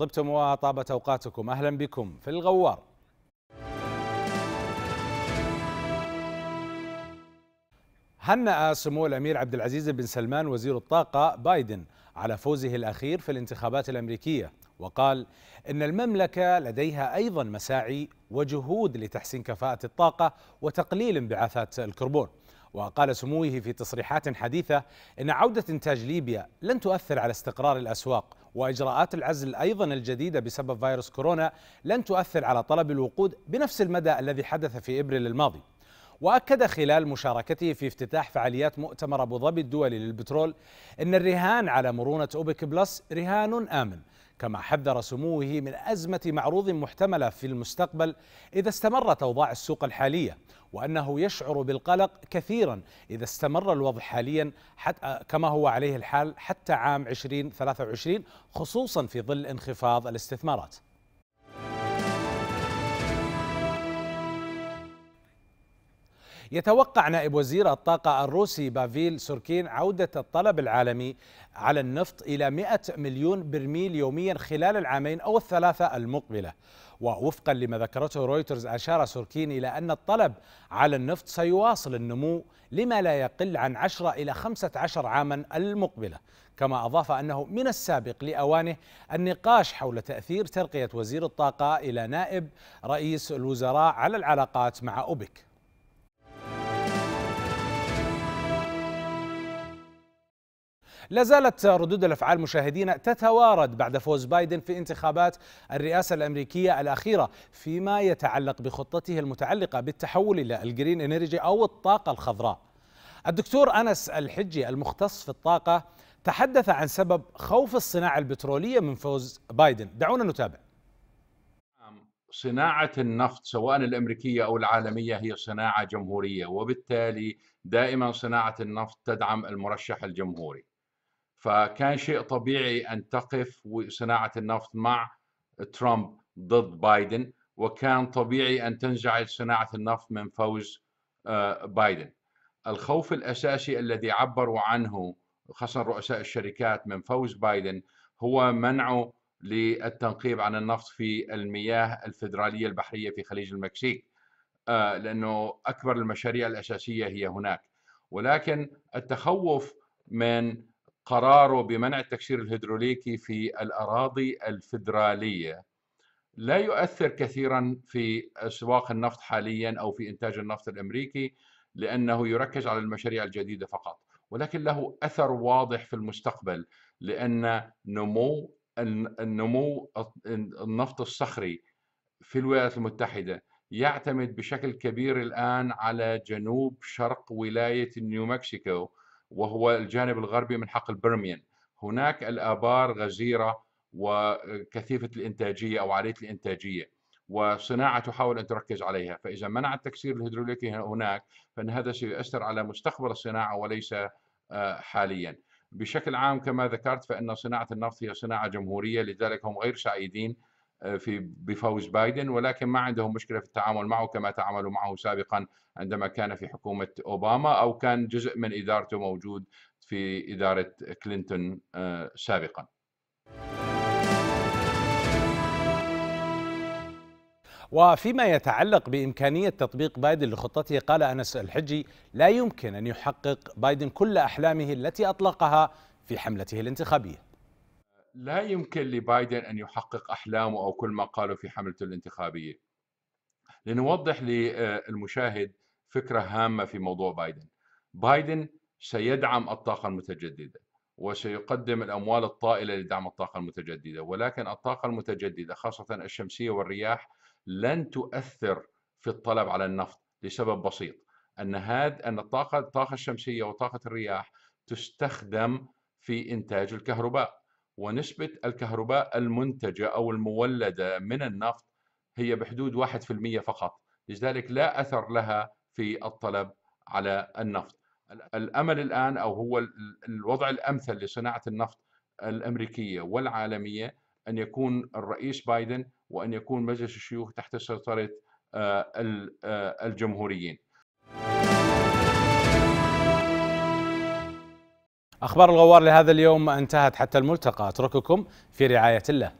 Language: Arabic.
طبتم وطابت اوقاتكم اهلا بكم في الغوار هنأ سمو الامير عبد العزيز بن سلمان وزير الطاقه بايدن على فوزه الاخير في الانتخابات الامريكيه وقال ان المملكه لديها ايضا مساعي وجهود لتحسين كفاءه الطاقه وتقليل انبعاثات الكربون وقال سموه في تصريحات حديثة إن عودة إنتاج ليبيا لن تؤثر على استقرار الأسواق وإجراءات العزل أيضا الجديدة بسبب فيروس كورونا لن تؤثر على طلب الوقود بنفس المدى الذي حدث في إبريل الماضي واكد خلال مشاركته في افتتاح فعاليات مؤتمر ابو ظبي الدولي للبترول ان الرهان على مرونه اوبك بلس رهان امن كما حذر سموه من أزمة معروض محتملة في المستقبل إذا استمرت أوضاع السوق الحالية وأنه يشعر بالقلق كثيرا إذا استمر الوضع حاليا حتى كما هو عليه الحال حتى عام 2023 خصوصا في ظل انخفاض الاستثمارات يتوقع نائب وزير الطاقة الروسي بافيل سوركين عودة الطلب العالمي على النفط إلى 100 مليون برميل يوميا خلال العامين أو الثلاثة المقبلة ووفقا لما ذكرته رويترز أشار سوركين إلى أن الطلب على النفط سيواصل النمو لما لا يقل عن 10 إلى 15 عاما المقبلة كما أضاف أنه من السابق لأوانه النقاش حول تأثير ترقية وزير الطاقة إلى نائب رئيس الوزراء على العلاقات مع أوبك لا زالت ردود الافعال مشاهدينا تتوارد بعد فوز بايدن في انتخابات الرئاسه الامريكيه الاخيره فيما يتعلق بخطته المتعلقه بالتحول الى الجرين انرجي او الطاقه الخضراء. الدكتور انس الحجي المختص في الطاقه تحدث عن سبب خوف الصناعه البتروليه من فوز بايدن، دعونا نتابع. صناعة النفط سواء الأمريكية أو العالمية هي صناعة جمهورية وبالتالي دائما صناعة النفط تدعم المرشح الجمهوري فكان شيء طبيعي أن تقف صناعة النفط مع ترامب ضد بايدن وكان طبيعي أن تنزعج صناعة النفط من فوز آه، بايدن الخوف الأساسي الذي عبروا عنه خاصة رؤساء الشركات من فوز بايدن هو منعه للتنقيب عن النفط في المياه الفيدرالية البحرية في خليج المكسيك آه، لأنه أكبر المشاريع الأساسية هي هناك ولكن التخوف من قراره بمنع التكشير الهيدروليكي في الأراضي الفدرالية لا يؤثر كثيرا في أسواق النفط حاليا أو في إنتاج النفط الأمريكي لأنه يركز على المشاريع الجديدة فقط ولكن له أثر واضح في المستقبل لأن نمو النمو النفط الصخري في الولايات المتحدة يعتمد بشكل كبير الآن على جنوب شرق ولاية نيو مكسيكو وهو الجانب الغربي من حقل برميان هناك الآبار غزيرة وكثيفة الإنتاجية أو عالية الإنتاجية وصناعة تحاول أن تركز عليها فإذا منع التكسير الهيدروليكي هناك فإن هذا سيؤثر على مستقبل الصناعة وليس آه، حاليا بشكل عام كما ذكرت فإن صناعة النفط هي صناعة جمهورية لذلك هم غير سعيدين آه، في بفوز بايدن ولكن ما عندهم مشكله في التعامل معه كما تعاملوا معه سابقا عندما كان في حكومه اوباما او كان جزء من ادارته موجود في اداره كلينتون آه، سابقا. وفيما يتعلق بامكانيه تطبيق بايدن لخطته قال انس الحجي لا يمكن ان يحقق بايدن كل احلامه التي اطلقها في حملته الانتخابيه. لا يمكن لبايدن أن يحقق أحلامه أو كل ما قاله في حملته الانتخابية لنوضح للمشاهد فكرة هامة في موضوع بايدن بايدن سيدعم الطاقة المتجددة وسيقدم الأموال الطائلة لدعم الطاقة المتجددة ولكن الطاقة المتجددة خاصة الشمسية والرياح لن تؤثر في الطلب على النفط لسبب بسيط أن هذا أن الطاقة الطاقة الشمسية وطاقة الرياح تستخدم في إنتاج الكهرباء ونسبة الكهرباء المنتجة أو المولدة من النفط هي بحدود 1% فقط لذلك لا أثر لها في الطلب على النفط الأمل الآن أو هو الوضع الأمثل لصناعة النفط الأمريكية والعالمية أن يكون الرئيس بايدن وأن يكون مجلس الشيوخ تحت سيطرة آه، آه، الجمهوريين أخبار الغوار لهذا اليوم انتهت حتى الملتقى أترككم في رعاية الله